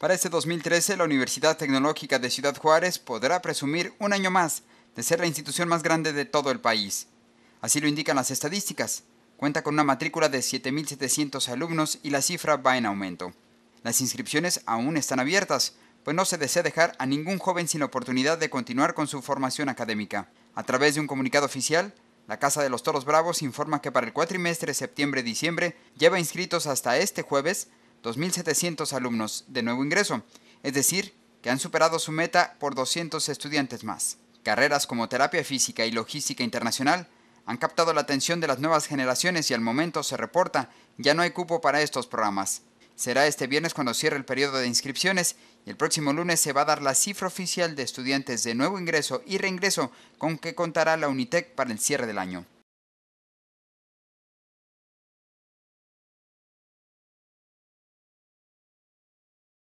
Para este 2013, la Universidad Tecnológica de Ciudad Juárez podrá presumir un año más de ser la institución más grande de todo el país. Así lo indican las estadísticas. Cuenta con una matrícula de 7.700 alumnos y la cifra va en aumento. Las inscripciones aún están abiertas, pues no se desea dejar a ningún joven sin oportunidad de continuar con su formación académica. A través de un comunicado oficial, la Casa de los Toros Bravos informa que para el cuatrimestre septiembre-diciembre lleva inscritos hasta este jueves 2.700 alumnos de nuevo ingreso, es decir, que han superado su meta por 200 estudiantes más. Carreras como terapia física y logística internacional han captado la atención de las nuevas generaciones y al momento se reporta ya no hay cupo para estos programas. Será este viernes cuando cierre el periodo de inscripciones y el próximo lunes se va a dar la cifra oficial de estudiantes de nuevo ingreso y reingreso con que contará la UNITEC para el cierre del año.